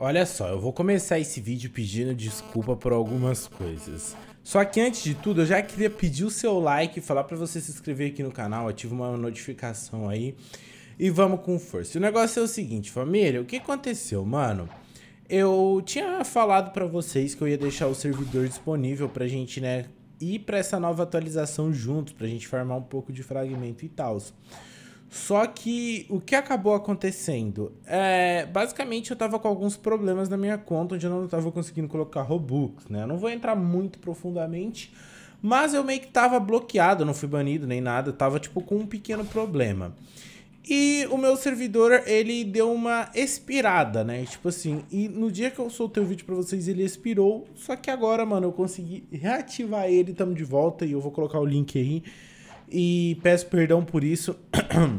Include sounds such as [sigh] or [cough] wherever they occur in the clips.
Olha só, eu vou começar esse vídeo pedindo desculpa por algumas coisas. Só que antes de tudo, eu já queria pedir o seu like, e falar para você se inscrever aqui no canal, ativa uma notificação aí e vamos com força. O negócio é o seguinte, família, o que aconteceu, mano? Eu tinha falado para vocês que eu ia deixar o servidor disponível pra gente, né, ir pra essa nova atualização juntos, pra gente farmar um pouco de fragmento e tal. Só que o que acabou acontecendo? É, basicamente eu tava com alguns problemas na minha conta, onde eu não tava conseguindo colocar Robux, né? Eu não vou entrar muito profundamente, mas eu meio que tava bloqueado, não fui banido nem nada, tava tipo com um pequeno problema. E o meu servidor, ele deu uma expirada, né? Tipo assim, e no dia que eu soltei o vídeo pra vocês, ele expirou. Só que agora, mano, eu consegui reativar ele, tamo de volta e eu vou colocar o link aí e peço perdão por isso.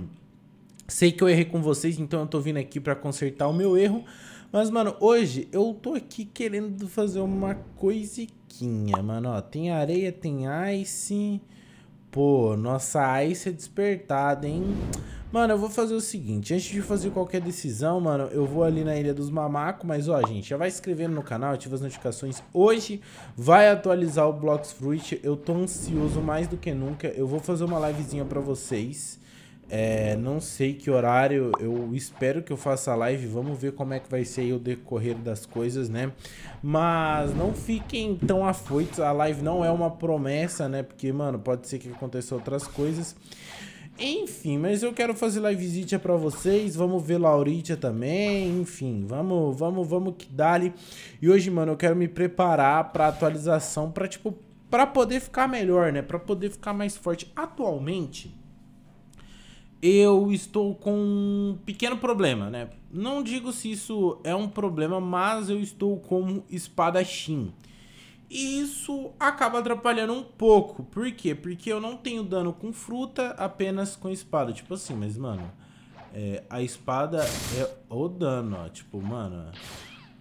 [clears throat] Sei que eu errei com vocês, então eu tô vindo aqui para consertar o meu erro. Mas, mano, hoje eu tô aqui querendo fazer uma coisiquinha, mano. Ó, tem areia, tem ice. Pô, nossa ice é despertada, hein? Mano, eu vou fazer o seguinte, antes de fazer qualquer decisão, mano, eu vou ali na Ilha dos Mamacos, mas ó, gente, já vai se inscrevendo no canal, ativa as notificações. Hoje vai atualizar o Blocks Fruit, eu tô ansioso mais do que nunca, eu vou fazer uma livezinha pra vocês. É, não sei que horário, eu espero que eu faça a live, vamos ver como é que vai ser aí o decorrer das coisas, né? Mas não fiquem tão afoitos, a live não é uma promessa, né? Porque, mano, pode ser que aconteça outras coisas. Enfim, mas eu quero fazer livezinha pra vocês, vamos ver Lauritia também, enfim, vamos, vamos, vamos que ali. E hoje, mano, eu quero me preparar pra atualização, pra, tipo, pra poder ficar melhor, né? Pra poder ficar mais forte. Atualmente, eu estou com um pequeno problema, né? Não digo se isso é um problema, mas eu estou como espadachim. E isso acaba atrapalhando um pouco. Por quê? Porque eu não tenho dano com fruta, apenas com espada. Tipo assim, mas, mano... É, a espada é o dano, ó. Tipo, mano...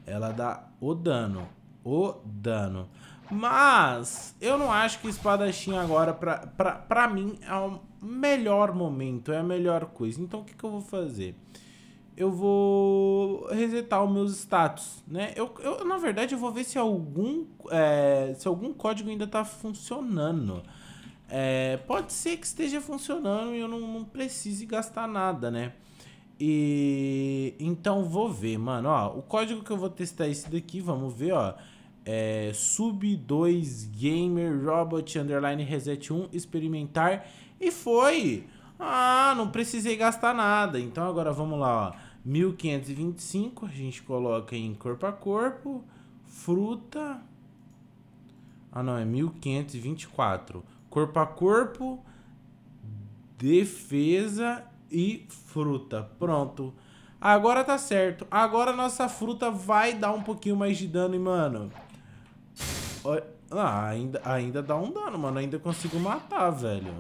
Ela dá o dano. O dano. Mas eu não acho que espadachim agora, pra, pra, pra mim, é o melhor momento, é a melhor coisa. Então o que, que eu vou fazer? eu vou resetar os meus status, né? Eu, eu na verdade, eu vou ver se algum, é, se algum código ainda está funcionando. É, pode ser que esteja funcionando e eu não, não, precise gastar nada, né? E então vou ver, mano. Ó, o código que eu vou testar é esse daqui, vamos ver, ó. É, sub 2 gamer robot underline reset 1 experimentar e foi. Ah, não precisei gastar nada. Então agora vamos lá, ó 1525 a gente coloca em corpo a corpo, fruta. Ah, não, é 1524. Corpo a corpo, defesa e fruta. Pronto. Agora tá certo. Agora nossa fruta vai dar um pouquinho mais de dano, e mano. Ah, ainda, ainda dá um dano, mano. Ainda consigo matar, velho.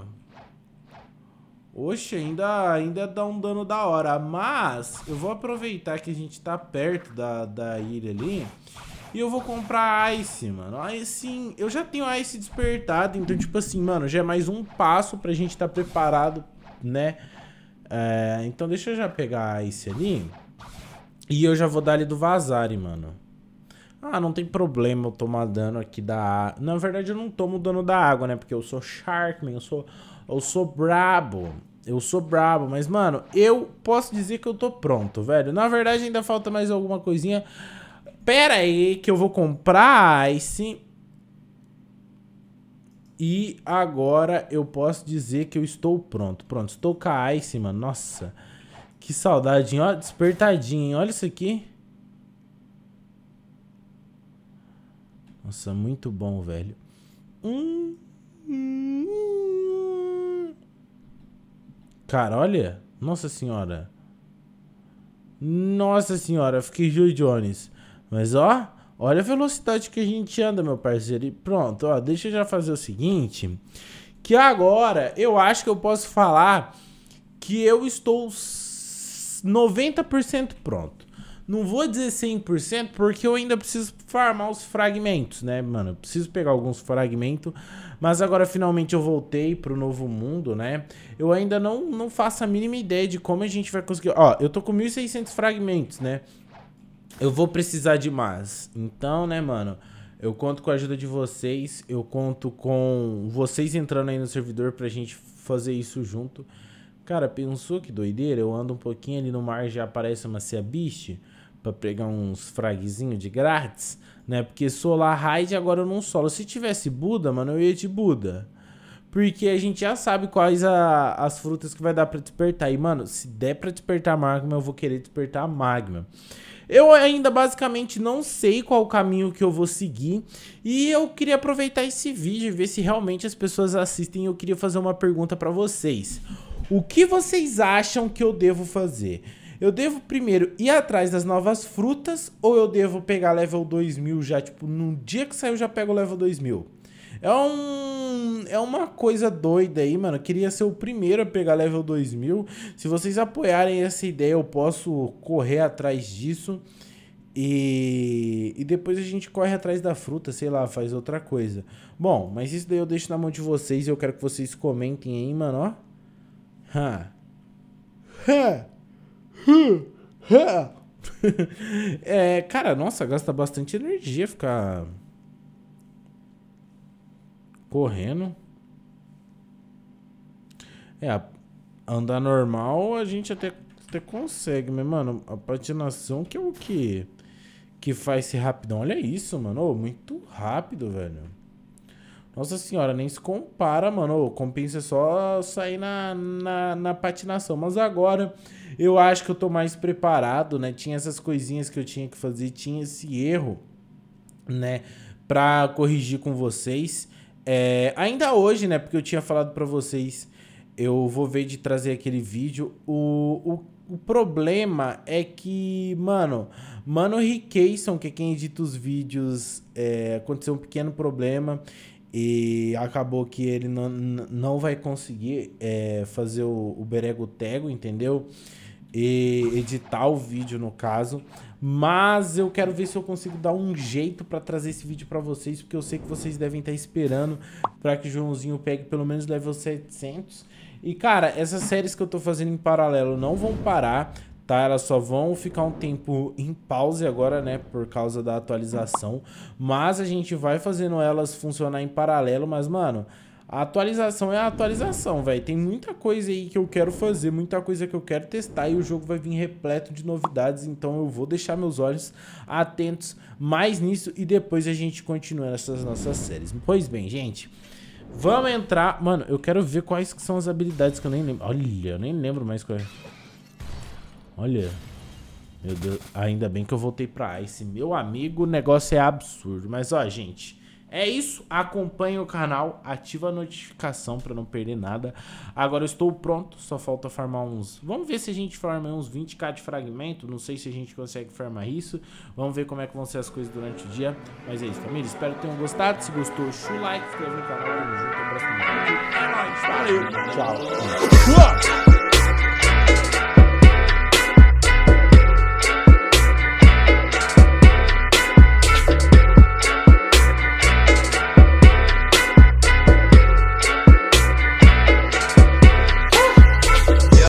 Oxe, ainda, ainda dá um dano da hora. Mas eu vou aproveitar que a gente tá perto da, da ilha ali. E eu vou comprar Ice, mano. Ice, eu já tenho Ice despertado. Então, tipo assim, mano, já é mais um passo pra gente tá preparado, né? É, então deixa eu já pegar Ice ali. E eu já vou dar ali do Vazari, mano. Ah, não tem problema eu tomar dano aqui da água. Na verdade, eu não tomo dano da água, né? Porque eu sou Sharkman, eu sou, eu sou brabo. Eu sou brabo, mas, mano, eu posso dizer que eu tô pronto, velho. Na verdade, ainda falta mais alguma coisinha. Pera aí, que eu vou comprar Ice. E agora eu posso dizer que eu estou pronto. Pronto, estou com a Ice, mano. Nossa, que saudade, Ó, despertadinho. Olha isso aqui. Nossa, muito bom, velho. Hum... Cara, olha. Nossa senhora. Nossa senhora, fiquei Joe Jones. Mas ó, olha a velocidade que a gente anda, meu parceiro. E pronto, ó, deixa eu já fazer o seguinte. Que agora eu acho que eu posso falar que eu estou 90% pronto. Não vou dizer 100% porque eu ainda preciso farmar os fragmentos, né, mano? Eu preciso pegar alguns fragmentos mas agora finalmente eu voltei pro novo mundo, né? Eu ainda não, não faço a mínima ideia de como a gente vai conseguir. Ó, eu tô com 1.600 fragmentos, né? Eu vou precisar de mais. Então, né, mano? Eu conto com a ajuda de vocês. Eu conto com vocês entrando aí no servidor pra gente fazer isso junto. Cara, pensou que doideira? Eu ando um pouquinho ali no mar já aparece uma cia Beast pra pegar uns fragzinhos de grátis né? Porque Solar Ride agora eu não solo. Se tivesse Buda, mano, eu ia de Buda. Porque a gente já sabe quais a, as frutas que vai dar para despertar. E, mano, se der para despertar Magma, eu vou querer despertar Magma. Eu ainda basicamente não sei qual o caminho que eu vou seguir. E eu queria aproveitar esse vídeo e ver se realmente as pessoas assistem. Eu queria fazer uma pergunta para vocês. O que vocês acham que eu devo fazer? Eu devo primeiro ir atrás das novas frutas ou eu devo pegar level 2000 já? Tipo, no dia que saiu já pego level 2000. É um. É uma coisa doida aí, mano. Eu queria ser o primeiro a pegar level 2000. Se vocês apoiarem essa ideia, eu posso correr atrás disso. E, e depois a gente corre atrás da fruta, sei lá, faz outra coisa. Bom, mas isso daí eu deixo na mão de vocês. Eu quero que vocês comentem aí, mano, ó. Ha. Ha. [laughs] é, cara, nossa, gasta bastante energia ficar correndo. É, andar normal a gente até, até consegue, mas, mano, a patinação que é o que, que faz ser rapidão. Olha isso, mano. Oh, muito rápido, velho. Nossa senhora, nem se compara, mano. Ô, compensa só sair na, na, na, patinação. Mas agora eu acho que eu tô mais preparado, né? Tinha essas coisinhas que eu tinha que fazer, tinha esse erro, né? Pra corrigir com vocês. É, ainda hoje, né? Porque eu tinha falado para vocês, eu vou ver de trazer aquele vídeo. O, o, o problema é que, mano, Mano Rickeyson, que é quem edita os vídeos, é, aconteceu um pequeno problema e acabou que ele não, não vai conseguir é, fazer o, o Berego Tego, entendeu? E editar o vídeo, no caso. Mas eu quero ver se eu consigo dar um jeito para trazer esse vídeo para vocês, porque eu sei que vocês devem estar tá esperando para que o Joãozinho pegue pelo menos level 700. E, cara, essas séries que eu tô fazendo em paralelo não vão parar tá? Elas só vão ficar um tempo em pause agora, né? Por causa da atualização. Mas a gente vai fazendo elas funcionar em paralelo, mas, mano. A atualização é a atualização, velho. Tem muita coisa aí que eu quero fazer, muita coisa que eu quero testar e o jogo vai vir repleto de novidades, então eu vou deixar meus olhos atentos mais nisso e depois a gente continua nessas nossas séries. Pois bem, gente, vamos entrar... Mano, eu quero ver quais que são as habilidades que eu nem lembro. Olha, eu nem lembro mais qual é. Olha. Meu Deus, ainda bem que eu voltei pra Ice. Meu amigo, o negócio é absurdo. Mas, ó, gente, é isso. Acompanhe o canal, ativa a notificação pra não perder nada. Agora eu estou pronto, só falta farmar uns... Vamos ver se a gente farma uns 20k de fragmento. Não sei se a gente consegue farmar isso. Vamos ver como é que vão ser as coisas durante o dia. Mas é isso, família. Espero que tenham gostado. Se gostou, deixa o like, inscreva no canal. Tamo junto, até o próximo vídeo. É nóis, valeu, tchau.